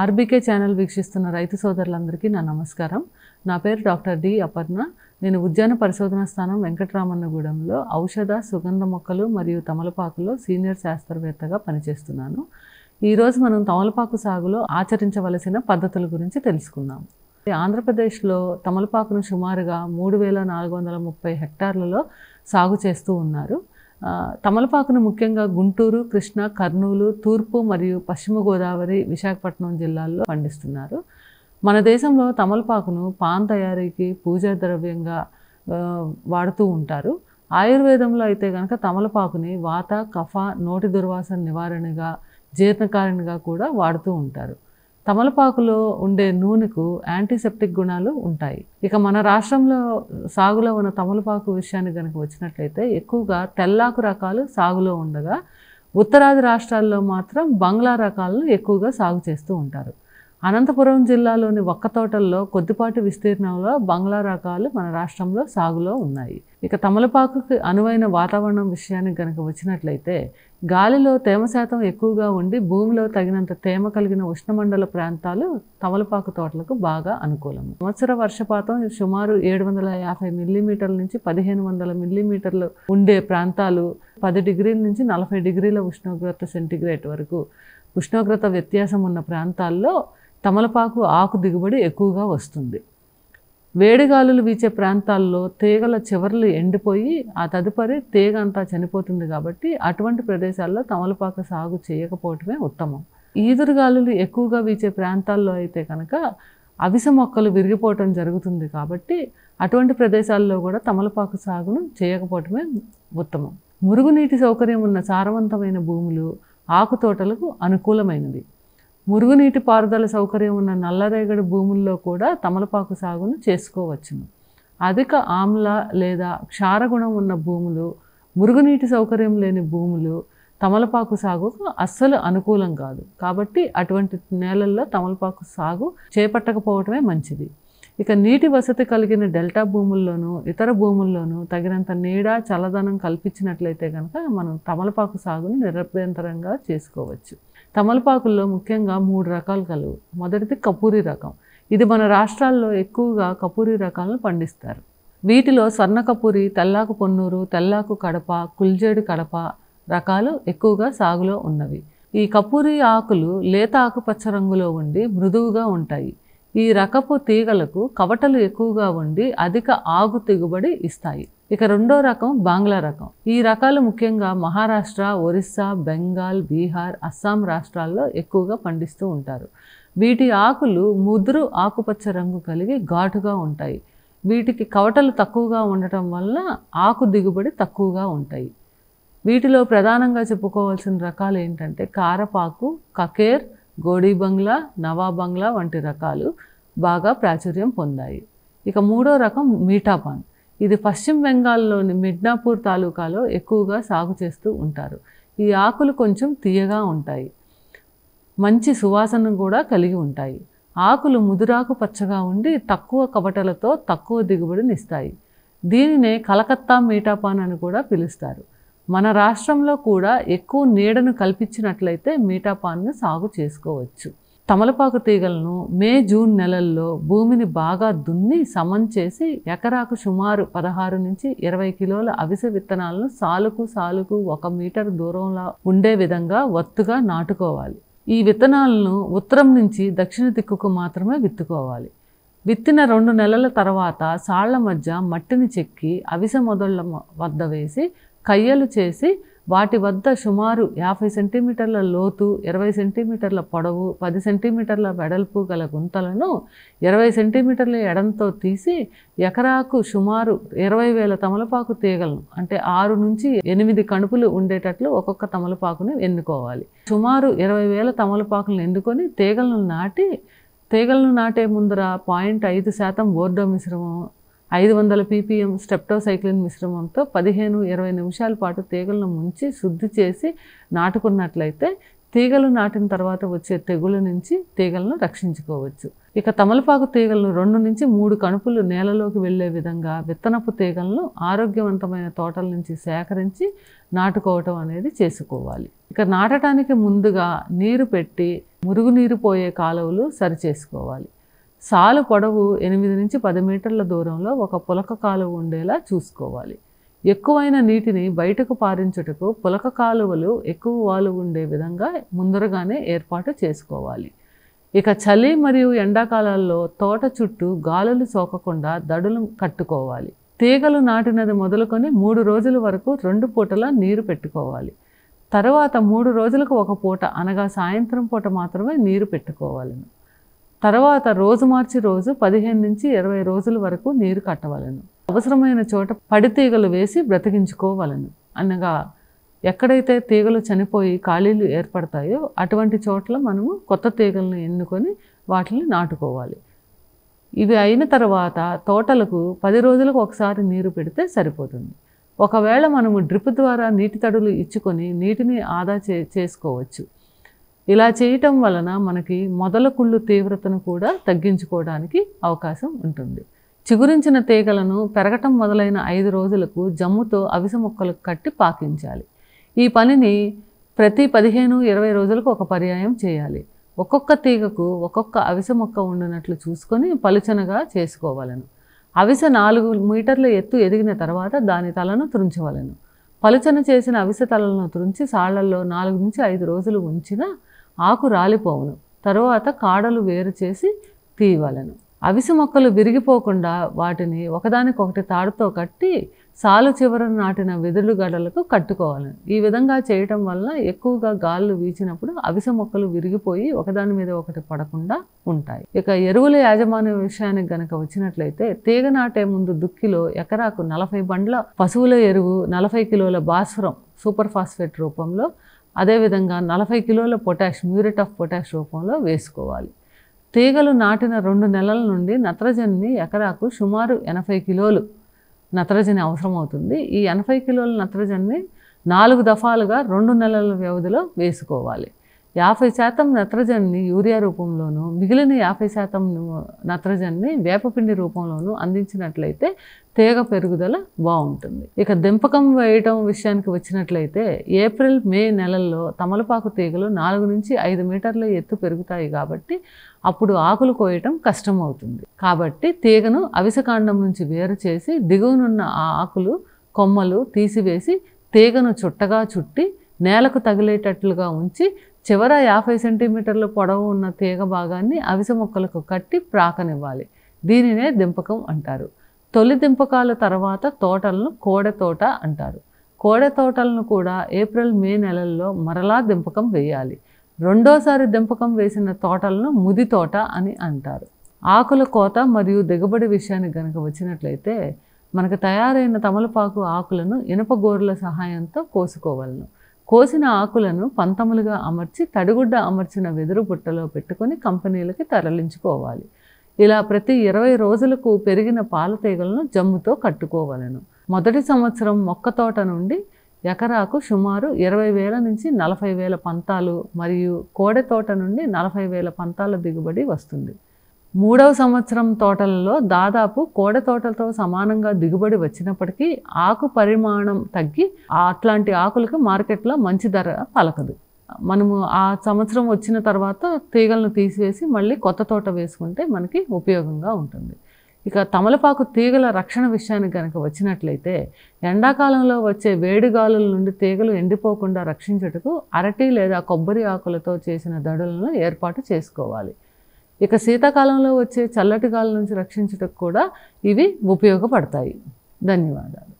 RBK channel వీక్షిస్తున్న రైతు సోదరులందరికీ నా నమస్కారం నా పేరు డాక్టర్ డి అపర్ణ నేను ఉద్యాన పరిశోధనా స్థానం వెంకటరామన్నగూడెంలో ఔషధ సుగంధ మొక్కలు మరియు తమలపాకులో సీనియర్ శాస్త్రవేత్తగా పనిచేస్తున్నాను ఈరోజు మనం తమలపాకు సాగులో ఆచరించవలసిన పద్ధతుల గురించి తెలుసుకుందాం ఆంధ్రప్రదేశ్లో తమలపాకును సుమారుగా మూడు వేల నాలుగు వందల ముప్పై హెక్టార్లలో సాగు చేస్తూ ఉన్నారు తమలపాకును ముఖ్యంగా గుంటూరు కృష్ణ కర్నూలు తూర్పు మరియు పశ్చిమ గోదావరి విశాఖపట్నం జిల్లాల్లో పండిస్తున్నారు మన దేశంలో తమలపాకును పాన్ తయారీకి పూజా ద్రవ్యంగా వాడుతూ ఉంటారు ఆయుర్వేదంలో అయితే కనుక తమలపాకుని వాత కఫ నోటి దుర్వాసన నివారణగా జీర్ణకారిణిగా కూడా వాడుతూ ఉంటారు తమలపాకులో ఉండే నూనెకు యాంటీసెప్టిక్ గుణాలు ఉంటాయి ఇక మన రాష్ట్రంలో సాగులో ఉన్న తమలపాకు విషయాన్ని కనుక వచ్చినట్లయితే ఎక్కువగా తెల్లాకు రకాలు సాగులో ఉండగా ఉత్తరాది రాష్ట్రాల్లో మాత్రం బంగ్లా రకాలను ఎక్కువగా సాగు చేస్తూ ఉంటారు అనంతపురం జిల్లాలోని ఒక్క తోటల్లో కొద్దిపాటి విస్తీర్ణంలో బంగ్లా రకాలు మన రాష్ట్రంలో సాగులో ఉన్నాయి ఇక తమలపాకుకి అనువైన వాతావరణం విషయానికి గనక వచ్చినట్లయితే గాలిలో తేమ శాతం ఎక్కువగా ఉండి భూమిలో తగినంత తేమ కలిగిన ఉష్ణమండల ప్రాంతాలు తమలపాకు తోటలకు బాగా అనుకూలం సంవత్సర వర్షపాతం సుమారు ఏడు వందల యాభై మిల్లీమీటర్ల నుంచి పదిహేను వందల మిల్లీమీటర్లు ఉండే ప్రాంతాలు పది డిగ్రీల నుంచి నలభై డిగ్రీల ఉష్ణోగ్రత సెంటిగ్రేడ్ వరకు ఉష్ణోగ్రత వ్యత్యాసం ఉన్న ప్రాంతాల్లో తమలపాకు ఆకు దిగుబడి ఎక్కువగా వస్తుంది వేడిగాలులు వీచే ప్రాంతాల్లో తీగల చివర్లు ఎండిపోయి ఆ తదుపరి తీగ అంతా చనిపోతుంది కాబట్టి అటువంటి ప్రదేశాల్లో తమలపాకు సాగు చేయకపోవటమే ఉత్తమం ఈదురుగాలులు ఎక్కువగా వీచే ప్రాంతాల్లో అయితే కనుక అవిస మొక్కలు విరిగిపోవటం జరుగుతుంది కాబట్టి అటువంటి ప్రదేశాల్లో కూడా తమలపాకు సాగును చేయకపోవటమే ఉత్తమం మురుగునీటి సౌకర్యం ఉన్న సారవంతమైన భూములు ఆకు తోటలకు అనుకూలమైనది మురుగునీటి పారుదల సౌకర్యం ఉన్న నల్లరేగడి భూముల్లో కూడా తమలపాకు సాగును చేసుకోవచ్చును అధిక ఆమ్ల లేదా క్షారగుణం ఉన్న భూములు మురుగునీటి సౌకర్యం లేని భూములు తమలపాకు సాగుకు అస్సలు అనుకూలం కాదు కాబట్టి అటువంటి నేలల్లో తమలపాకు సాగు చేపట్టకపోవటమే మంచిది ఇక నీటి వసతి కలిగిన డెల్టా భూముల్లోనూ ఇతర భూముల్లోనూ తగినంత నీడ చల్లదనం కల్పించినట్లయితే కనుక మనం తమలపాకు సాగును నిరభ్యంతరంగా చేసుకోవచ్చు తమలపాకుల్లో ముఖ్యంగా మూడు రకాలు కలవు మొదటిది కపూరి రకం ఇది మన రాష్ట్రాల్లో ఎక్కువగా కపూరి రకాలను పండిస్తారు వీటిలో స్వర్ణ కపూరి తెల్లాకు పొన్నూరు తెల్లాకు కడప కుల్జేడు కడప రకాలు ఎక్కువగా సాగులో ఉన్నవి ఈ కపూరి ఆకులు లేత ఆకుపచ్చ రంగులో ఉండి మృదువుగా ఉంటాయి ఈ రకపు తీగలకు కవటలు ఎక్కువగా ఉండి అధిక ఆగు దిగుబడి ఇస్తాయి ఇక రెండో రకం బాంగ్లా రకం ఈ రకాలు ముఖ్యంగా మహారాష్ట్ర ఒరిస్సా బెంగాల్ బీహార్ అస్సాం రాష్ట్రాల్లో ఎక్కువగా పండిస్తూ ఉంటారు వీటి ఆకులు ముదురు ఆకుపచ్చ రంగు కలిగి ఘాటుగా ఉంటాయి వీటికి కవటలు తక్కువగా ఉండటం వల్ల ఆకు దిగుబడి తక్కువగా ఉంటాయి వీటిలో ప్రధానంగా చెప్పుకోవాల్సిన రకాలు ఏంటంటే కారపాకు కకేర్ గోడీ బంగ్లా నవా బంగ్లా వంటి రకాలు బాగా ప్రాచుర్యం పొందాయి ఇక మూడో రకం మీఠాపాన్ ఇది పశ్చిమ బెంగాల్లోని మిడ్నాపూర్ తాలూకాలో ఎక్కువగా సాగు చేస్తూ ఉంటారు ఈ ఆకులు కొంచెం తీయగా ఉంటాయి మంచి సువాసన కూడా కలిగి ఉంటాయి ఆకులు ముదురాకు పచ్చగా ఉండి తక్కువ కవటలతో తక్కువ దిగుబడినిస్తాయి దీనినే కలకత్తా మీటాపాన్ అని కూడా పిలుస్తారు మన రాష్ట్రంలో కూడా ఎక్కువ నీడను కల్పించినట్లయితే మీటాపాన్ను సాగు చేసుకోవచ్చు తమలపాకు తీగలను మే జూన్ నెలల్లో భూమిని బాగా దున్ని సమం చేసి ఎకరాకు సుమారు పదహారు నుంచి ఇరవై కిలోల అవిసె విత్తనాలను సాలుకు సాలుకు ఒక మీటర్ దూరంలో ఉండే విధంగా ఒత్తుగా నాటుకోవాలి ఈ విత్తనాలను ఉత్తరం నుంచి దక్షిణ దిక్కుకు మాత్రమే విత్తుకోవాలి విత్తిన రెండు నెలల తర్వాత సాళ్ల మధ్య మట్టిని చెక్కి అవిసె మొదళ్ళ వద్ద వేసి కయ్యలు చేసి వాటి వద్ద సుమారు యాభై సెంటీమీటర్ల లోతు ఇరవై సెంటీమీటర్ల పొడవు పది సెంటీమీటర్ల వెడల్పు గల గుంతలను ఇరవై సెంటీమీటర్ల ఎడంతో తీసి ఎకరాకు సుమారు ఇరవై వేల తమలపాకు తీగలను అంటే ఆరు నుంచి ఎనిమిది కణుపులు ఉండేటట్లు ఒక్కొక్క తమలపాకుని ఎన్నుకోవాలి సుమారు ఇరవై వేల తమలపాకులను ఎన్నుకొని తీగలను నాటి తీగలను నాటే ముందర పాయింట్ ఐదు శాతం ఓర్డో మిశ్రమం ఐదు వందల పీపీఎం స్టెప్టోసైక్లిన్ మిశ్రమంతో పదిహేను ఇరవై నిమిషాల పాటు తీగలను ముంచి శుద్ధి చేసి నాటుకున్నట్లయితే తీగలు నాటిన తర్వాత వచ్చే తెగుల నుంచి తీగలను రక్షించుకోవచ్చు ఇక తమలపాకు తీగలను రెండు నుంచి మూడు కణుపులు నేలలోకి వెళ్లే విధంగా విత్తనపు తీగలను ఆరోగ్యవంతమైన తోటల నుంచి సేకరించి నాటుకోవటం అనేది చేసుకోవాలి ఇక నాటడానికి ముందుగా నీరు పెట్టి మురుగునీరు పోయే కాలువలు సరిచేసుకోవాలి సాలు పొడవు ఎనిమిది నుంచి పది మీటర్ల దూరంలో ఒక పులక కాలువ ఉండేలా చూసుకోవాలి ఎక్కువైన నీటిని బయటకు పారించుటకు పులక కాలువలు ఎక్కువ వాలు ఉండే విధంగా ముందరగానే ఏర్పాటు చేసుకోవాలి ఇక చలి మరియు ఎండాకాలాల్లో తోట చుట్టూ గాలులు సోకకుండా దడులు కట్టుకోవాలి తీగలు నాటినది మొదలుకొని మూడు రోజుల వరకు రెండు పూటల నీరు పెట్టుకోవాలి తర్వాత మూడు రోజులకు ఒక పూట అనగా సాయంత్రం పూట మాత్రమే నీరు పెట్టుకోవాలి తర్వాత రోజు మార్చి రోజు పదిహేను నుంచి ఇరవై రోజుల వరకు నీరు కట్టవలను అవసరమైన చోట పడి తీగలు వేసి బ్రతికించుకోవలను అనగా ఎక్కడైతే తీగలు చనిపోయి ఖాళీలు ఏర్పడతాయో అటువంటి చోట్ల మనము కొత్త తీగలను ఎన్నుకొని వాటిని నాటుకోవాలి ఇవి అయిన తర్వాత తోటలకు పది రోజులకు ఒకసారి నీరు పెడితే సరిపోతుంది ఒకవేళ మనము డ్రిప్ ద్వారా నీటి తడులు ఇచ్చుకొని నీటిని ఆదా చే చేసుకోవచ్చు ఇలా చేయటం వలన మనకి మొదల కుళ్ళు తీవ్రతను కూడా తగ్గించుకోవడానికి అవకాశం ఉంటుంది చిగురించిన తీగలను పెరగటం మొదలైన ఐదు రోజులకు జమ్ముతో అవిస మొక్కలకు కట్టి పాకించాలి ఈ పనిని ప్రతి పదిహేను ఇరవై రోజులకు ఒక పర్యాయం చేయాలి ఒక్కొక్క తీగకు ఒక్కొక్క అవిస మొక్క ఉండినట్లు చూసుకొని పలుచనగా చేసుకోవాలను అవిస నాలుగు మీటర్ల ఎత్తు ఎదిగిన తర్వాత దాని తలను తుంచవలను పలుచన చేసిన అవిస తలలను తుంచి సాళ్లల్లో నాలుగు నుంచి ఐదు రోజులు ఉంచినా ఆకు రాలిపోవును తరువాత కాడలు వేరు చేసి తీయవలను అవిసి మొక్కలు విరిగిపోకుండా వాటిని ఒకదానికొకటి తాడుతో కట్టి సాలు చివరన నాటిన వెదురు గడలకు కట్టుకోవాలి ఈ విధంగా చేయటం వల్ల ఎక్కువగా గాళ్ళు వీచినప్పుడు అవిస మొక్కలు విరిగిపోయి ఒకదాని మీద ఒకటి పడకుండా ఉంటాయి ఇక ఎరువుల యాజమాన్య విషయానికి గనక వచ్చినట్లయితే తీగ నాటే ముందు దుక్కిలో ఎకరాకు నలభై బండ్ల పశువుల ఎరువు నలభై కిలోల భాస్వరం సూపర్ ఫాస్ఫేట్ రూపంలో అదేవిధంగా నలభై కిలోల పొటాష్ మ్యూరేట్ ఆఫ్ పొటాష్ రూపంలో వేసుకోవాలి తీగలు నాటిన రెండు నెలల నుండి నత్రజనిని ఎకరాకు సుమారు ఎనభై కిలోలు నత్రజని అవసరమవుతుంది ఈ ఎనభై కిలోల నత్రజనిని నాలుగు దఫాలుగా రెండు నెలల వ్యవధిలో వేసుకోవాలి యాభై శాతం నత్రజనిని యూరియా రూపంలోనూ మిగిలిన యాభై శాతం నత్రజనిని వేపపిండి రూపంలోనూ అందించినట్లయితే తీగ పెరుగుదల బాగుంటుంది ఇక దింపకం వేయటం విషయానికి వచ్చినట్లయితే ఏప్రిల్ మే నెలల్లో తమలపాకు తీగలు నాలుగు నుంచి ఐదు మీటర్ల ఎత్తు పెరుగుతాయి కాబట్టి అప్పుడు ఆకులు కోయటం కష్టం అవుతుంది కాబట్టి తీగను అవిసకాండం నుంచి వేరు చేసి దిగువనున్న ఆ ఆకులు కొమ్మలు తీసివేసి తీగను చుట్టగా చుట్టి నేలకు తగిలేటట్లుగా ఉంచి చివర యాభై సెంటీమీటర్ల పొడవు ఉన్న తీగ భాగాన్ని అవిసె మొక్కలకు కట్టి ప్రాకనివ్వాలి దీనినే దింపకం అంటారు తొలి దింపకాల తర్వాత తోటలను కోడె తోట అంటారు కోడె తోటలను కూడా ఏప్రిల్ మే నెలల్లో మరలా దింపకం వేయాలి రెండోసారి దింపకం వేసిన తోటలను ముది తోట అని అంటారు ఆకుల కోత మరియు దిగుబడి విషయానికి గనక వచ్చినట్లయితే మనకు తయారైన తమలపాకు ఆకులను ఇనుప గోరుల సహాయంతో కోసుకోవలను కోసిన ఆకులను పంతములుగా అమర్చి తడిగుడ్డ అమర్చిన వెదురు బుట్టలో పెట్టుకొని కంపెనీలకి తరలించుకోవాలి ఇలా ప్రతి ఇరవై రోజులకు పెరిగిన పాల తీగలను జమ్ముతో కట్టుకోవలను మొదటి సంవత్సరం మొక్క తోట నుండి ఎకరాకు సుమారు ఇరవై వేల నుంచి నలభై వేల పంతాలు మరియు కోడె తోట నుండి నలభై వేల పంతాల దిగుబడి వస్తుంది మూడవ సంవత్సరం తోటలలో దాదాపు కోడ తోటలతో సమానంగా దిగుబడి వచ్చినప్పటికీ ఆకు పరిమాణం తగ్గి అట్లాంటి ఆకులకు మార్కెట్లో మంచి ధర పలకదు మనము ఆ సంవత్సరం వచ్చిన తర్వాత తీగలను తీసివేసి మళ్ళీ కొత్త తోట వేసుకుంటే మనకి ఉపయోగంగా ఉంటుంది ఇక తమలపాకు తీగల రక్షణ విషయానికి కనుక వచ్చినట్లయితే ఎండాకాలంలో వచ్చే వేడిగాలుల నుండి తీగలు ఎండిపోకుండా రక్షించుటకు అరటి లేదా కొబ్బరి ఆకులతో చేసిన దడులను ఏర్పాటు చేసుకోవాలి ఇక శీతాకాలంలో వచ్చే చల్లటి గాలి నుంచి రక్షించుటకు కూడా ఇవి ఉపయోగపడతాయి ధన్యవాదాలు